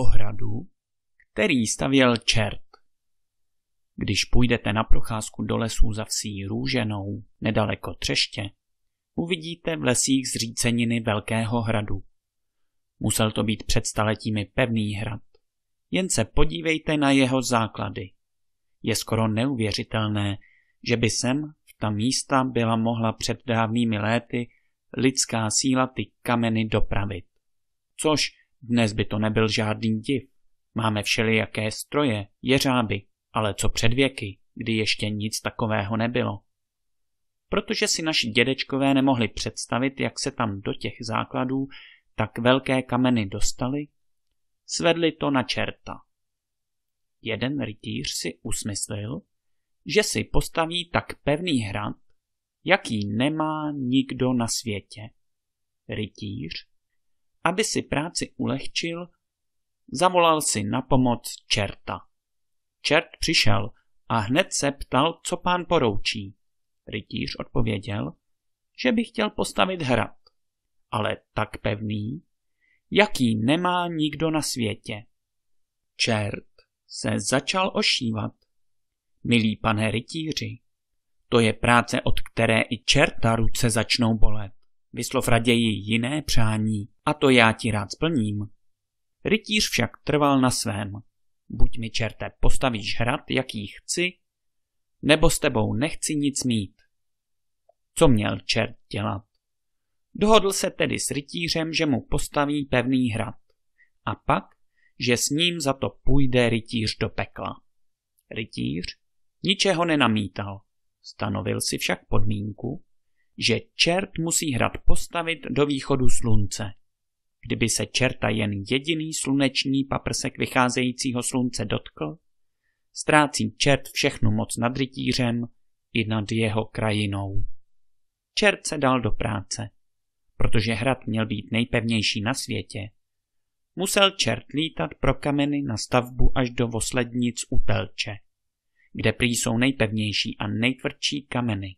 ohradu, který stavěl čert. Když půjdete na procházku do lesů za vsí růženou, nedaleko třeště, uvidíte v lesích zříceniny Velkého hradu. Musel to být před staletími pevný hrad. Jen se podívejte na jeho základy. Je skoro neuvěřitelné, že by sem v ta místa byla mohla před dávnými léty lidská síla ty kameny dopravit. Což dnes by to nebyl žádný div. Máme všelijaké stroje, jeřáby, ale co před věky, kdy ještě nic takového nebylo. Protože si naši dědečkové nemohli představit, jak se tam do těch základů tak velké kameny dostali? svedli to na čerta. Jeden rytíř si usmyslil, že si postaví tak pevný hrad, jaký nemá nikdo na světě. Rytíř aby si práci ulehčil, zavolal si na pomoc čerta. Čert přišel a hned se ptal, co pán poroučí. Rytíř odpověděl, že by chtěl postavit hrad, ale tak pevný, jaký nemá nikdo na světě. Čert se začal ošívat. Milí pane rytíři, to je práce, od které i čerta ruce začnou bolet. Vyslov raději jiné přání a to já ti rád splním. Rytíř však trval na svém. Buď mi čerte postavíš hrad, jaký chci, nebo s tebou nechci nic mít. Co měl čert dělat? Dohodl se tedy s rytířem, že mu postaví pevný hrad. A pak, že s ním za to půjde rytíř do pekla. Rytíř ničeho nenamítal. Stanovil si však podmínku, že čert musí hrad postavit do východu slunce. Kdyby se čerta jen jediný sluneční paprsek vycházejícího slunce dotkl, ztrácí čert všechnu moc nad rytířem i nad jeho krajinou. Čert se dal do práce, protože hrad měl být nejpevnější na světě. Musel čert lítat pro kameny na stavbu až do voslednic u Telče, kde prý jsou nejpevnější a nejtvrdší kameny.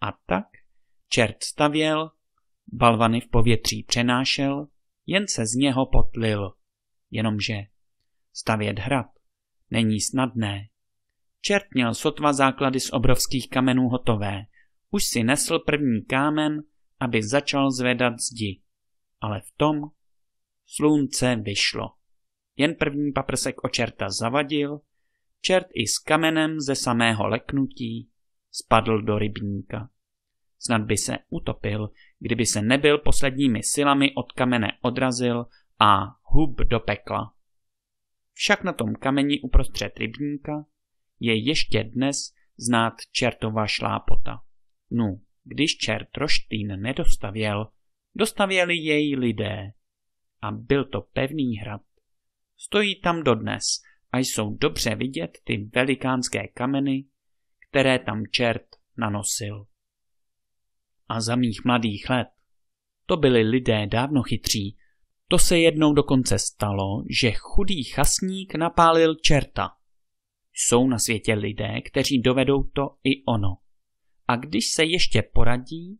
A tak čert stavěl, balvany v povětří přenášel jen se z něho potlil. Jenomže stavět hrad není snadné. Čert měl sotva základy z obrovských kamenů hotové. Už si nesl první kámen, aby začal zvedat zdi. Ale v tom slunce vyšlo. Jen první paprsek o čerta zavadil, čert i s kamenem ze samého leknutí spadl do rybníka. Snad by se utopil, kdyby se nebyl posledními silami od kamene odrazil a hub do pekla. Však na tom kameni uprostřed rybníka je ještě dnes znát čertová šlápota. Nu, no, když čert Roštín nedostavěl, dostavěli jej lidé. A byl to pevný hrad. Stojí tam dodnes a jsou dobře vidět ty velikánské kameny, které tam čert nanosil a za mých mladých let. To byli lidé dávno chytří. To se jednou dokonce stalo, že chudý chasník napálil čerta. Jsou na světě lidé, kteří dovedou to i ono. A když se ještě poradí,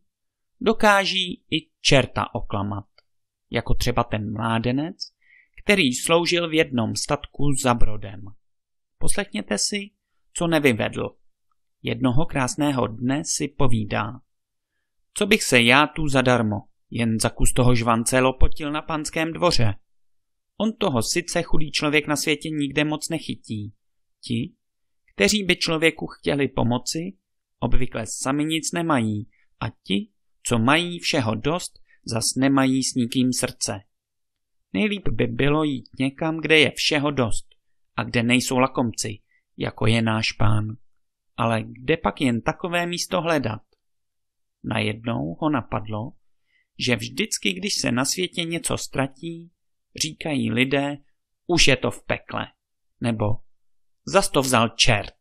dokáží i čerta oklamat. Jako třeba ten mládenec, který sloužil v jednom statku za brodem. Poslechněte si, co nevyvedl. Jednoho krásného dne si povídá. Co bych se já tu zadarmo, jen za kus toho žvance lopotil na panském dvoře. On toho sice chudý člověk na světě nikde moc nechytí. Ti, kteří by člověku chtěli pomoci, obvykle sami nic nemají a ti, co mají všeho dost, zas nemají s nikým srdce. Nejlíp by bylo jít někam, kde je všeho dost a kde nejsou lakomci, jako je náš pán. Ale kde pak jen takové místo hledat? Najednou ho napadlo, že vždycky, když se na světě něco ztratí, říkají lidé, už je to v pekle, nebo zas to vzal čert.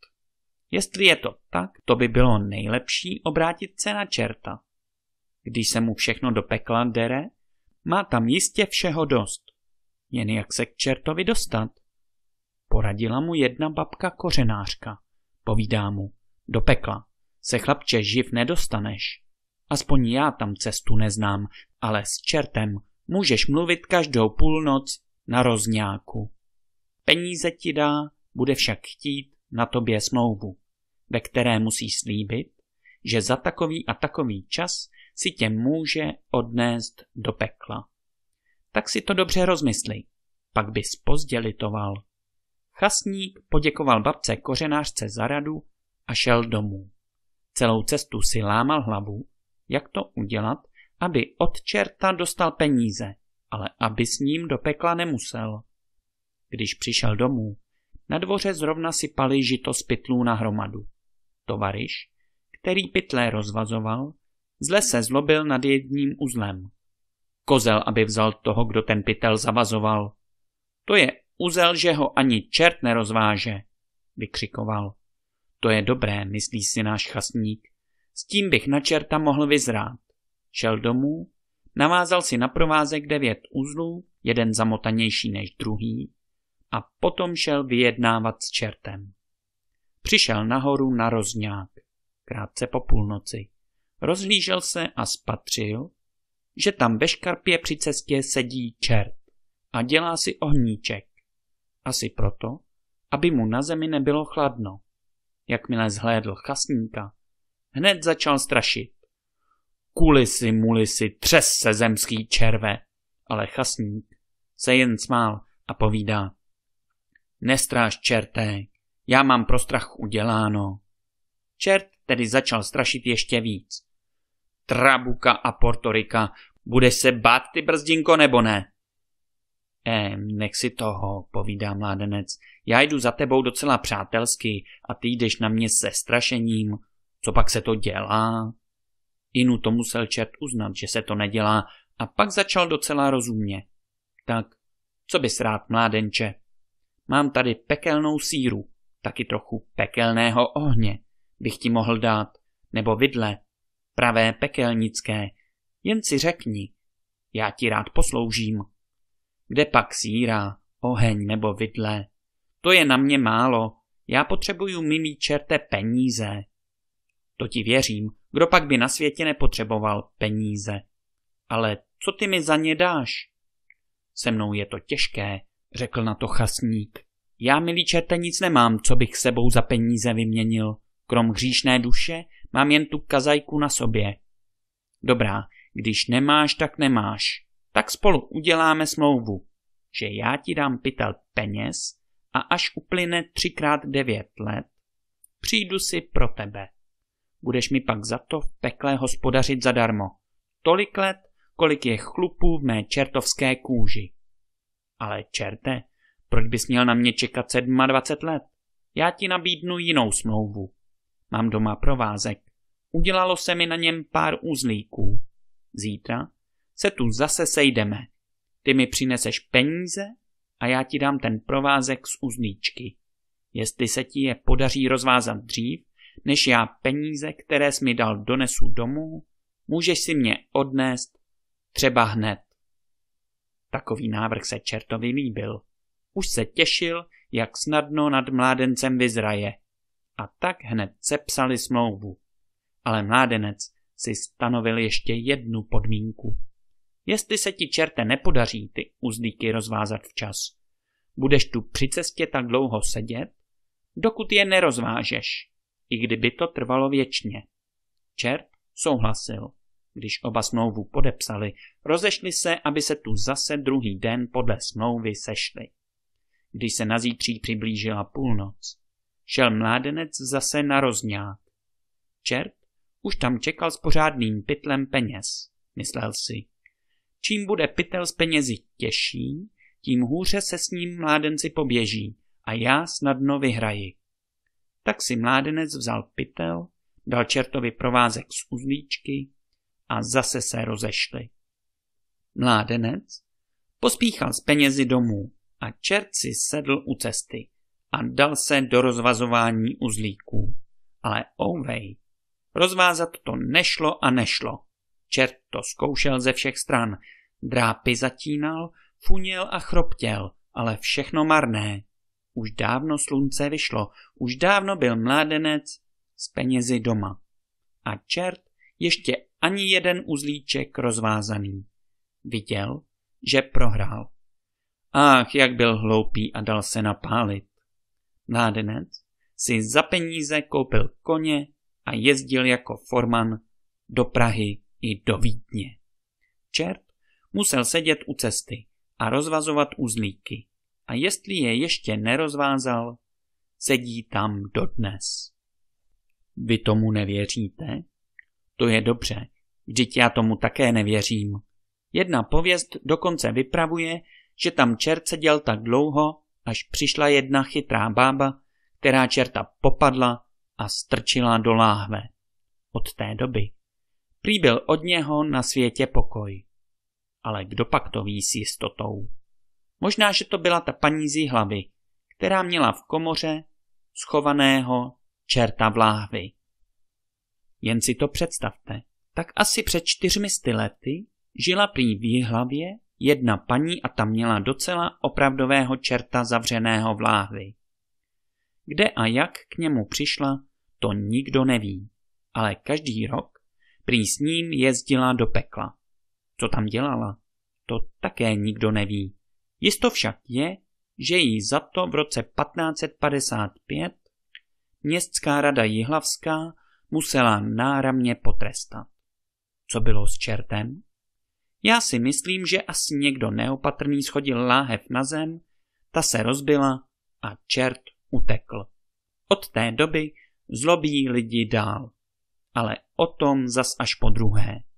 Jestli je to tak, to by bylo nejlepší obrátit se na čerta. Když se mu všechno do pekla dere, má tam jistě všeho dost. Jen jak se k čertovi dostat? Poradila mu jedna babka kořenářka. Povídá mu, do pekla se chlapče živ nedostaneš. Aspoň já tam cestu neznám, ale s čertem můžeš mluvit každou půlnoc na rozňáku. Peníze ti dá, bude však chtít na tobě smlouvu, ve které musí slíbit, že za takový a takový čas si tě může odnést do pekla. Tak si to dobře rozmysli, pak bys pozdělitoval. Chasník poděkoval babce kořenářce za radu a šel domů. Celou cestu si lámal hlavu, jak to udělat, aby od čerta dostal peníze, ale aby s ním do pekla nemusel. Když přišel domů, na dvoře zrovna sypali žito z pytlů na hromadu. Tovariš, který pytlé rozvazoval, zle se zlobil nad jedním uzlem. Kozel, aby vzal toho, kdo ten pytel zavazoval. To je uzel, že ho ani čert nerozváže, vykřikoval. To je dobré, myslí si náš chasník. S tím bych na čerta mohl vyzrát. Šel domů, navázal si na provázek devět uzlů, jeden zamotanější než druhý, a potom šel vyjednávat s čertem. Přišel nahoru na rozňák, krátce po půlnoci. Rozhlížel se a spatřil, že tam ve škarpě při cestě sedí čert a dělá si ohníček. Asi proto, aby mu na zemi nebylo chladno. Jakmile zhlédl chasníka, Hned začal strašit. Kulisy mulisy, třes se zemský červe. Ale chasník se jen smál a povídá. Nestráš čerté, já mám pro strach uděláno. Čert tedy začal strašit ještě víc. Trabuka a Portorika, budeš se bát ty brzdinko nebo ne? Eh, nech si toho, povídá mládenec. Já jdu za tebou docela přátelsky a ty jdeš na mě se strašením. Co pak se to dělá? Inu to musel čert uznat, že se to nedělá a pak začal docela rozumně. Tak, co bys rád, mládenče? Mám tady pekelnou síru, taky trochu pekelného ohně, bych ti mohl dát, nebo vidle, pravé pekelnické, jen si řekni, já ti rád posloužím. Kde pak síra, oheň nebo vidle? To je na mě málo, já potřebuju, milý čerte, peníze. To ti věřím, kdo pak by na světě nepotřeboval peníze. Ale co ty mi za ně dáš? Se mnou je to těžké, řekl na to chasník. Já, milý čerte, nic nemám, co bych sebou za peníze vyměnil. Krom hříšné duše mám jen tu kazajku na sobě. Dobrá, když nemáš, tak nemáš. Tak spolu uděláme smlouvu, že já ti dám pytel peněz a až uplyne třikrát devět let, přijdu si pro tebe budeš mi pak za to v pekle hospodařit zadarmo. Tolik let, kolik je chlupů v mé čertovské kůži. Ale čerte, proč bys měl na mě čekat 27 let? Já ti nabídnu jinou smlouvu. Mám doma provázek. Udělalo se mi na něm pár uzlíků. Zítra se tu zase sejdeme. Ty mi přineseš peníze a já ti dám ten provázek z uzlíčky. Jestli se ti je podaří rozvázat dřív, než já peníze, které jsi mi dal, donesu domů, můžeš si mě odnést třeba hned. Takový návrh se čertovi líbil. Už se těšil, jak snadno nad mládencem vyzraje. A tak hned sepsali smlouvu. Ale mládenec si stanovil ještě jednu podmínku. Jestli se ti čerte nepodaří ty uzdíky rozvázat včas, budeš tu při cestě tak dlouho sedět, dokud je nerozvážeš i kdyby to trvalo věčně. Čert souhlasil. Když oba smlouvu podepsali, rozešli se, aby se tu zase druhý den podle smlouvy sešli. Když se zítří přiblížila půlnoc, šel mládenec zase na rozňák. Čert už tam čekal s pořádným pytlem peněz, myslel si. Čím bude pytel z penězi těžší, tím hůře se s ním mládenci poběží a já snadno vyhraji. Tak si mládenec vzal pytel, dal čertovi provázek z uzlíčky a zase se rozešli. Mládenec pospíchal s penězi domů a čert si sedl u cesty a dal se do rozvazování uzlíků. Ale ouvej, rozvázat to nešlo a nešlo. Čert to zkoušel ze všech stran, drápy zatínal, funil a chroptěl, ale všechno marné. Už dávno slunce vyšlo, už dávno byl mládenec s penězi doma. A čert ještě ani jeden uzlíček rozvázaný. Viděl, že prohrál. Ach, jak byl hloupý a dal se napálit. Mládenec si za peníze koupil koně a jezdil jako forman do Prahy i do Vídně. Čert musel sedět u cesty a rozvazovat uzlíky a jestli je ještě nerozvázal, sedí tam dodnes. Vy tomu nevěříte? To je dobře, vždyť já tomu také nevěřím. Jedna pověst dokonce vypravuje, že tam čert seděl tak dlouho, až přišla jedna chytrá bába, která čerta popadla a strčila do láhve. Od té doby prý byl od něho na světě pokoj. Ale kdo pak to ví s jistotou? Možná, že to byla ta paní z hlavy, která měla v komoře schovaného čerta v láhvi. Jen si to představte. Tak asi před čtyřmi sty lety žila prý v hlavě jedna paní a tam měla docela opravdového čerta zavřeného v láhvi. Kde a jak k němu přišla, to nikdo neví, ale každý rok prý s ním jezdila do pekla. Co tam dělala, to také nikdo neví. Jisto však je, že jí za to v roce 1555 městská rada Jihlavská musela náramně potrestat. Co bylo s čertem? Já si myslím, že asi někdo neopatrný schodil láhev na zem, ta se rozbila a čert utekl. Od té doby zlobí lidi dál, ale o tom zas až po druhé.